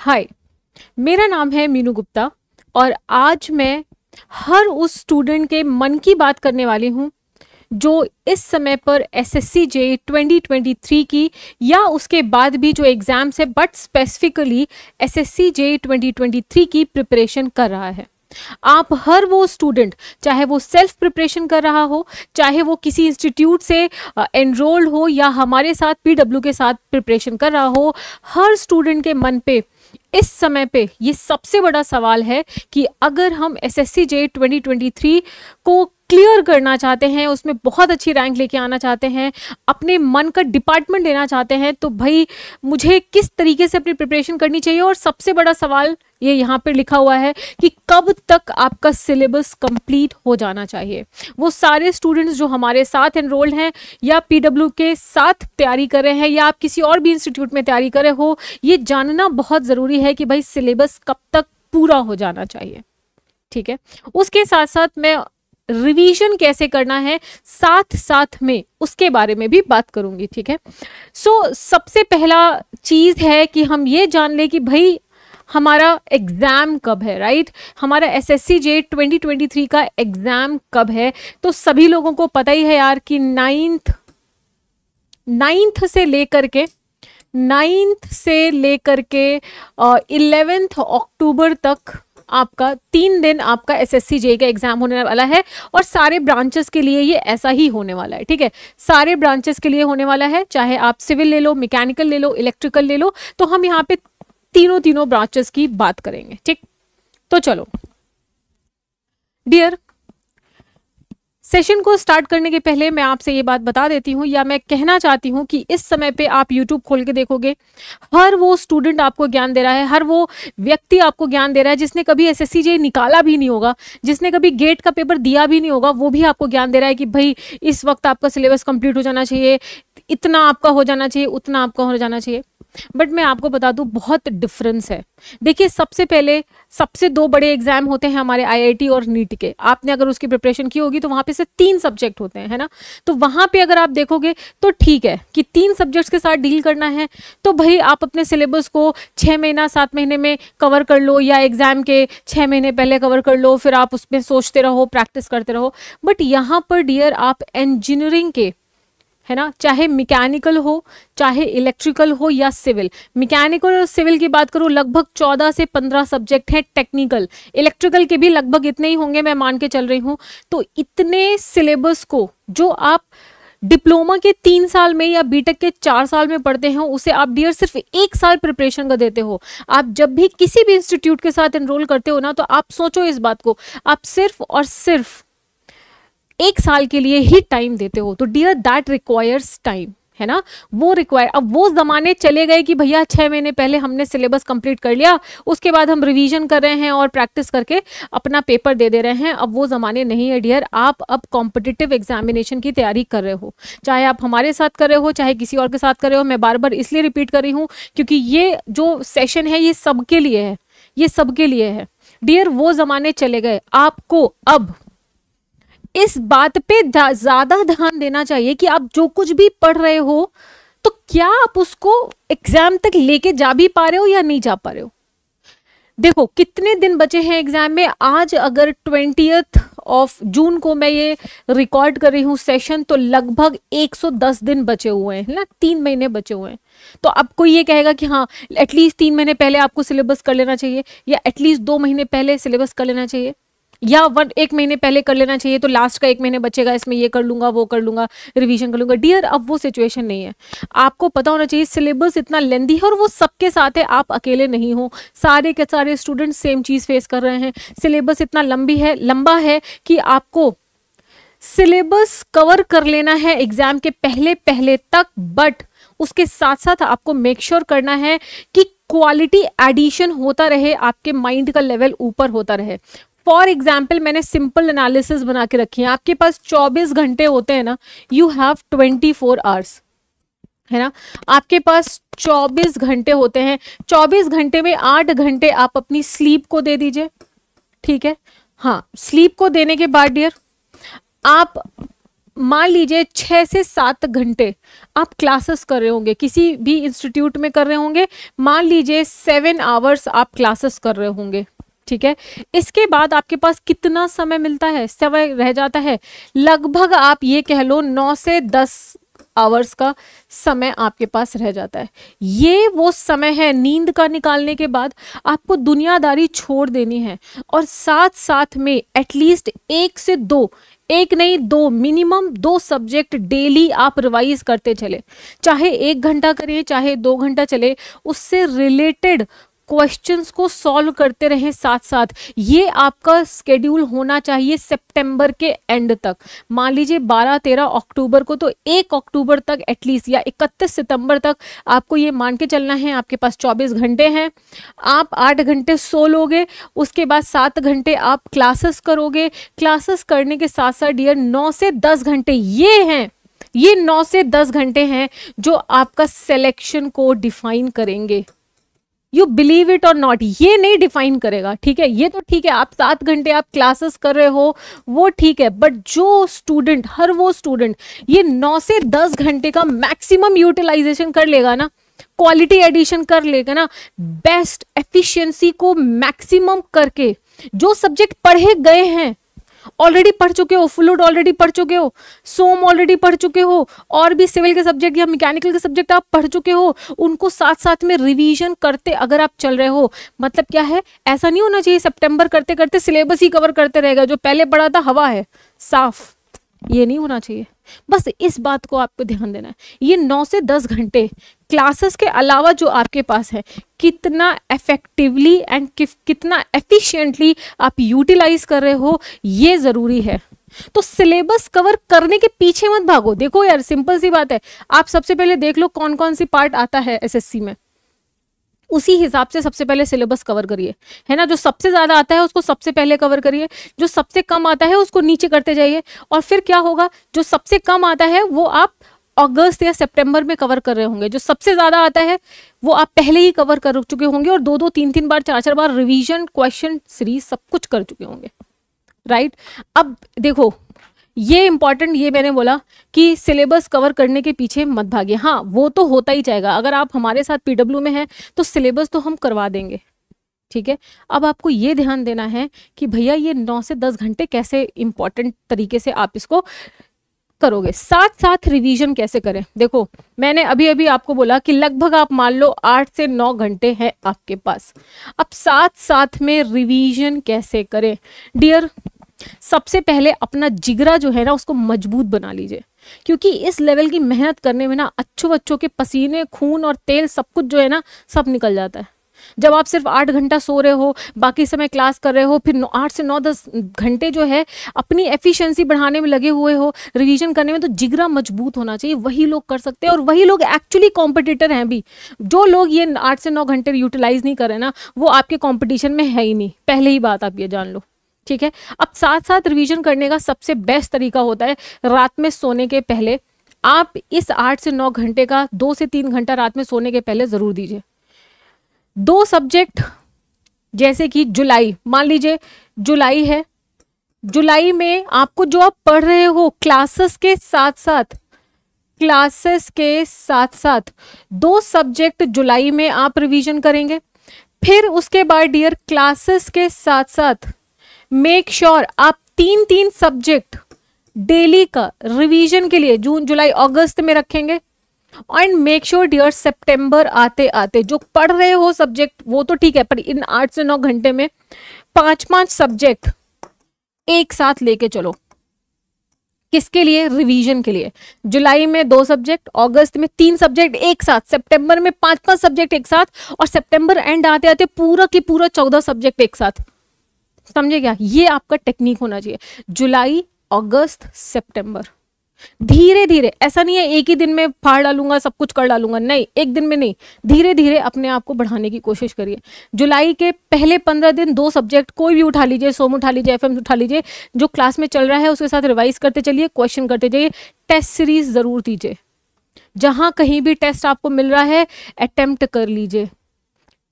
हाय मेरा नाम है मीनू गुप्ता और आज मैं हर उस स्टूडेंट के मन की बात करने वाली हूँ जो इस समय पर S S C J twenty twenty three की या उसके बाद भी जो एग्ज़ाम्स है but specifically S S C J twenty twenty three की प्रिपरेशन कर रहा है आप हर वो स्टूडेंट चाहे वो सेल्फ प्रिपरेशन कर रहा हो चाहे वो किसी इंस्टीट्यूट से एनरोल्ड हो या हमारे साथ पीडब्ल्यू के साथ प्रिपरेशन कर रहा हो हर स्टूडेंट के मन पे इस समय पे ये सबसे बड़ा सवाल है कि अगर हम S S C J twenty को क्लियर करना चाहते हैं उसमें बहुत अच्छी रैंक लेके आना चाहते हैं अपने मन का डिपार्टमेंट लेना चाहते हैं तो भाई मुझे किस तरीके से अपनी प्रिपरेशन करनी चाहिए और सबसे बड़ा सवाल ये यहाँ पर लिखा हुआ है कि कब तक आपका सिलेबस कंप्लीट हो जाना चाहिए वो सारे स्टूडेंट्स जो हमारे साथ एनरोल्ड हैं या पी के साथ तैयारी कर रहे हैं या आप किसी और भी इंस्टीट्यूट में तैयारी कर रहे हो ये जानना बहुत ज़रूरी है कि भाई सिलेबस कब तक पूरा हो जाना चाहिए ठीक है उसके साथ साथ मैं रिवीजन कैसे करना है साथ साथ में उसके बारे में भी बात करूंगी ठीक है सो so, सबसे पहला चीज़ है कि हम ये जान लें कि भाई हमारा एग्ज़ाम कब है राइट right? हमारा S S C J twenty twenty three का एग्ज़ाम कब है तो सभी लोगों को पता ही है यार कि नाइन्थ नाइन्थ से लेकर के नाइन्थ से लेकर के इलेवेंथ अक्टूबर तक आपका तीन दिन आपका एस एस सी जे का एग्जाम होने वाला है और सारे ब्रांचेस के लिए ये ऐसा ही होने वाला है ठीक है सारे ब्रांचेस के लिए होने वाला है चाहे आप सिविल ले लो मैकेनिकल ले लो इलेक्ट्रिकल ले लो तो हम यहाँ पे तीनों तीनों ब्रांचेस की बात करेंगे ठीक तो चलो डियर सेशन को स्टार्ट करने के पहले मैं आपसे ये बात बता देती हूँ या मैं कहना चाहती हूँ कि इस समय पे आप यूट्यूब खोल के देखोगे हर वो स्टूडेंट आपको ज्ञान दे रहा है हर वो व्यक्ति आपको ज्ञान दे रहा है जिसने कभी एस एस निकाला भी नहीं होगा जिसने कभी गेट का पेपर दिया भी नहीं होगा वो भी आपको ज्ञान दे रहा है कि भाई इस वक्त आपका सिलेबस कंप्लीट हो जाना चाहिए इतना आपका हो जाना चाहिए उतना आपका हो जाना चाहिए बट मैं आपको बता दूँ बहुत डिफरेंस है देखिए सबसे पहले सबसे दो बड़े एग्जाम होते हैं हमारे आईआईटी और नीट के आपने अगर उसकी प्रिपरेशन की होगी तो वहाँ पे से तीन सब्जेक्ट होते हैं है ना तो वहाँ पे अगर आप देखोगे तो ठीक है कि तीन सब्जेक्ट्स के साथ डील करना है तो भाई आप अपने सिलेबस को छः महीना सात महीने में कवर कर लो या एग्ज़ाम के छः महीने पहले कवर कर लो फिर आप उसमें सोचते रहो प्रैक्टिस करते रहो बट यहाँ पर डियर आप इंजीनियरिंग के है ना चाहे मैकेनिकल हो चाहे इलेक्ट्रिकल हो या सिविल मैकेनिकल और सिविल की बात करूँ लगभग चौदह से पंद्रह सब्जेक्ट हैं टेक्निकल इलेक्ट्रिकल के भी लगभग इतने ही होंगे मैं मान के चल रही हूँ तो इतने सिलेबस को जो आप डिप्लोमा के तीन साल में या बीटेक के चार साल में पढ़ते हो उसे आप डियर सिर्फ एक साल प्रिपरेशन का देते हो आप जब भी किसी भी इंस्टीट्यूट के साथ एनरोल करते हो ना तो आप सोचो इस बात को आप सिर्फ और सिर्फ एक साल के लिए ही टाइम देते हो तो डियर दैट रिक्वायर्स टाइम है ना वो रिक्वायर अब वो जमाने चले गए कि भैया छः महीने पहले हमने सिलेबस कंप्लीट कर लिया उसके बाद हम रिवीजन कर रहे हैं और प्रैक्टिस करके अपना पेपर दे दे रहे हैं अब वो ज़माने नहीं है डियर आप अब कॉम्पिटिटिव एग्जामिनेशन की तैयारी कर रहे हो चाहे आप हमारे साथ कर रहे हो चाहे किसी और के साथ कर रहे हो मैं बार बार इसलिए रिपीट कर रही हूँ क्योंकि ये जो सेशन है ये सबके लिए है ये सबके लिए है डियर वो ज़माने चले गए आपको अब इस बात पे ज्यादा ध्यान देना चाहिए कि आप जो कुछ भी पढ़ रहे हो तो क्या आप उसको एग्जाम तक लेके जा भी पा रहे हो या नहीं जा पा रहे हो देखो कितने दिन बचे हैं एग्जाम में आज अगर ट्वेंटी ऑफ जून को मैं ये रिकॉर्ड कर रही हूँ सेशन तो लगभग 110 दिन बचे हुए हैं ना तीन महीने बचे हुए हैं तो आपको ये कहेगा कि हाँ एटलीस्ट तीन महीने पहले आपको सिलेबस कर लेना चाहिए या एटलीस्ट दो महीने पहले सिलेबस कर लेना चाहिए या वन एक महीने पहले कर लेना चाहिए तो लास्ट का एक महीने बचेगा इसमें ये कर लूंगा वो कर लूंगा रिविजन कर लूंगा डियर अब वो सिचुएशन नहीं है आपको पता होना चाहिए सिलेबस इतना लेंदी है और वो सबके साथ है आप अकेले नहीं हो सारे के सारे स्टूडेंट सेम चीज़ फेस कर रहे हैं सिलेबस इतना लंबी है लंबा है कि आपको सिलेबस कवर कर लेना है एग्ज़ाम के पहले पहले तक बट उसके साथ साथ आपको मेक श्योर sure करना है कि क्वालिटी एडिशन होता रहे आपके माइंड का लेवल ऊपर होता रहे फॉर एग्जाम्पल मैंने सिंपल एनालिसिस बना के रखी है आपके पास 24 घंटे होते हैं ना यू हैव 24 फोर आवर्स है ना आपके पास 24 घंटे होते हैं 24 घंटे में 8 घंटे आप अपनी स्लीप को दे दीजिए ठीक है हाँ स्लीप को देने के बाद डियर आप मान लीजिए छः से सात घंटे आप क्लासेस कर रहे होंगे किसी भी इंस्टीट्यूट में कर रहे होंगे मान लीजिए सेवन आवर्स आप क्लासेस कर रहे होंगे ठीक है इसके बाद आपके पास कितना समय मिलता है समय रह जाता है लगभग आप ये कह लो नौ से दस आवर्स का समय आपके पास रह जाता है ये वो समय है नींद का निकालने के बाद आपको दुनियादारी छोड़ देनी है और साथ साथ में एटलीस्ट एक से दो एक नहीं दो मिनिमम दो सब्जेक्ट डेली आप रिवाइज करते चले चाहे एक घंटा करें चाहे दो घंटा चले उससे रिलेटेड क्वेश्चंस को सॉल्व करते रहें साथ साथ ये आपका स्केड्यूल होना चाहिए सितंबर के एंड तक मान लीजिए 12 13 अक्टूबर को तो 1 अक्टूबर तक एटलीस्ट या 31 सितंबर तक आपको ये मान के चलना है आपके पास 24 घंटे हैं आप 8 घंटे सो लोगे उसके बाद 7 घंटे आप क्लासेस करोगे क्लासेस करने के साथ साथ डियर नौ से दस घंटे ये हैं ये नौ से दस घंटे हैं जो आपका सिलेक्शन को डिफाइन करेंगे यू बिलीव इट और नॉट ये नहीं डिफाइन करेगा ठीक है ये तो ठीक है आप सात घंटे आप क्लासेस कर रहे हो वो ठीक है बट जो स्टूडेंट हर वो स्टूडेंट ये नौ से दस घंटे का मैक्सिमम यूटिलाइजेशन कर लेगा ना क्वालिटी एडिशन कर लेगा ना बेस्ट एफिशिएंसी को मैक्सिमम करके जो सब्जेक्ट पढ़े गए हैं ऑलरेडी पढ़ चुके हो फ्लूड ऑलरेडी पढ़ चुके हो सोम ऑलरेडी पढ़ चुके हो और भी सिविल के सब्जेक्ट या मैकेनिकल के सब्जेक्ट आप पढ़ चुके हो उनको साथ साथ में रिवीजन करते अगर आप चल रहे हो मतलब क्या है ऐसा नहीं होना चाहिए सितंबर करते करते सिलेबस ही कवर करते रहेगा जो पहले पढ़ा था हवा है साफ ये नहीं होना चाहिए बस इस बात को आपको ध्यान देना है ये नौ से दस घंटे क्लासेस के अलावा जो आपके पास है कितना इफेक्टिवली एंड कितना एफिशिएंटली आप यूटिलाइज कर रहे हो ये ज़रूरी है तो सिलेबस कवर करने के पीछे मत भागो देखो यार सिंपल सी बात है आप सबसे पहले देख लो कौन कौन सी पार्ट आता है एसएससी में उसी हिसाब से सबसे पहले सिलेबस कवर करिए है ना जो सबसे ज़्यादा आता है उसको सबसे पहले कवर करिए जो सबसे कम आता है उसको नीचे करते जाइए और फिर क्या होगा जो सबसे कम आता है वो आप अगस्त या सितंबर में कवर कर रहे होंगे जो सबसे ज़्यादा आता है वो आप पहले ही कवर कर चुके होंगे और दो दो तीन तीन बार चार चार बार रिवीजन क्वेश्चन सीरीज सब कुछ कर चुके होंगे राइट अब देखो ये इंपॉर्टेंट ये मैंने बोला कि सिलेबस कवर करने के पीछे मत भागे हाँ वो तो होता ही जाएगा अगर आप हमारे साथ पीडब्ल्यू में हैं तो सिलेबस तो हम करवा देंगे ठीक है अब आपको ये ध्यान देना है कि भैया ये नौ से दस घंटे कैसे इंपॉर्टेंट तरीके से आप इसको करोगे साथ साथ रिवीजन कैसे करें देखो मैंने अभी अभी आपको बोला कि लगभग आप मान लो आठ से नौ घंटे हैं आपके पास अब साथ साथ में रिवीजन कैसे करें डियर सबसे पहले अपना जिगरा जो है ना उसको मजबूत बना लीजिए क्योंकि इस लेवल की मेहनत करने में ना अच्छों बच्चों के पसीने खून और तेल सब कुछ जो है ना सब निकल जाता है जब आप सिर्फ आठ घंटा सो रहे हो बाकी समय क्लास कर रहे हो फिर आठ से नौ दस घंटे जो है अपनी एफिशिएंसी बढ़ाने में लगे हुए हो रिवीजन करने में तो जिगरा मजबूत होना चाहिए वही लोग कर सकते हैं और वही लोग एक्चुअली कॉम्पिटिटर हैं भी जो लोग ये आठ से नौ घंटे यूटिलाइज नहीं करें ना वो आपके कॉम्पिटिशन में है ही नहीं पहले ही बात आप ये जान लो ठीक है अब साथ साथ रिवीजन करने का सबसे बेस्ट तरीका होता है रात में सोने के पहले आप इस आठ से नौ घंटे का दो से तीन घंटा रात में सोने के पहले ज़रूर दीजिए दो सब्जेक्ट जैसे कि जुलाई मान लीजिए जुलाई है जुलाई में आपको जो आप पढ़ रहे हो क्लासेस के साथ साथ क्लासेस के साथ साथ दो सब्जेक्ट जुलाई में आप रिवीजन करेंगे फिर उसके बाद डियर क्लासेस के साथ साथ मेक श्योर आप तीन तीन सब्जेक्ट डेली का रिवीजन के लिए जून जुलाई अगस्त में रखेंगे एंड मेक श्योर डियर सितंबर आते आते जो पढ़ रहे हो सब्जेक्ट वो तो ठीक है पर इन आठ से नौ घंटे में पांच पांच सब्जेक्ट एक साथ लेके चलो किसके लिए रिवीजन के लिए जुलाई में दो सब्जेक्ट अगस्त में तीन सब्जेक्ट एक साथ सितंबर में पांच पांच सब्जेक्ट एक साथ और सितंबर एंड आते आते पूरा के पूरा चौदह सब्जेक्ट एक साथ समझे क्या ये आपका टेक्निक होना चाहिए जुलाई अगस्त सितंबर धीरे धीरे ऐसा नहीं है एक ही दिन में फाड़ डालूंगा सब कुछ कर डालूंगा नहीं एक दिन में नहीं धीरे धीरे अपने आप को बढ़ाने की कोशिश करिए जुलाई के पहले पंद्रह दिन दो सब्जेक्ट कोई भी उठा लीजिए सोम उठा लीजिए एफ उठा लीजिए जो क्लास में चल रहा है उसके साथ रिवाइज करते चलिए क्वेश्चन करते जाइए टेस्ट सीरीज ज़रूर दीजिए जहां कहीं भी टेस्ट आपको मिल रहा है अटेम्प्ट कर लीजिए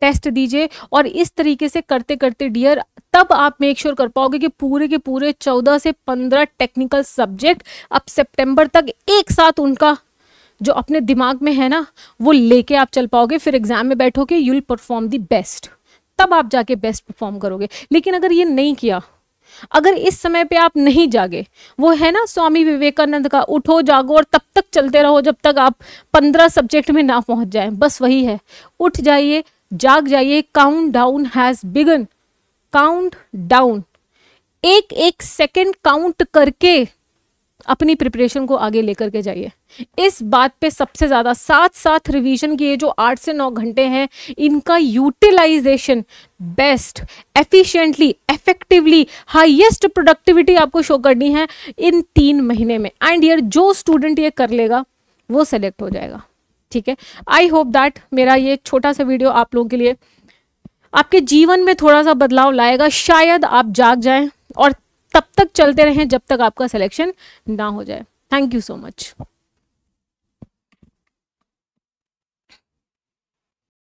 टेस्ट दीजिए और इस तरीके से करते करते डियर तब आप मेक श्योर sure कर पाओगे कि पूरे के पूरे चौदह से पंद्रह टेक्निकल सब्जेक्ट अब सितंबर तक एक साथ उनका जो अपने दिमाग में है ना वो लेके आप चल पाओगे फिर एग्जाम में बैठोगे you will perform the best तब आप जाके बेस्ट परफॉर्म करोगे लेकिन अगर ये नहीं किया अगर इस समय पे आप नहीं जागे वो है ना स्वामी विवेकानंद का उठो जागो और तब तक चलते रहो जब तक आप पंद्रह सब्जेक्ट में ना पहुंच जाए बस वही है उठ जाइए जाग जाइए countdown has begun countdown एक एक सेकंड काउंट करके अपनी प्रिपरेशन को आगे लेकर के जाइए इस बात पे सबसे ज़्यादा साथ साथ रिवीजन के जो आठ से नौ घंटे हैं इनका utilisation best efficiently effectively highest productivity आपको शो करनी है इन तीन महीने में एंड ईयर जो स्टूडेंट ये कर लेगा वो सेलेक्ट हो जाएगा ठीक है आई होप दैट मेरा ये छोटा सा वीडियो आप लोगों के लिए आपके जीवन में थोड़ा सा बदलाव लाएगा शायद आप जाग जाएं और तब तक चलते रहें जब तक आपका सिलेक्शन ना हो जाए थैंक यू सो मच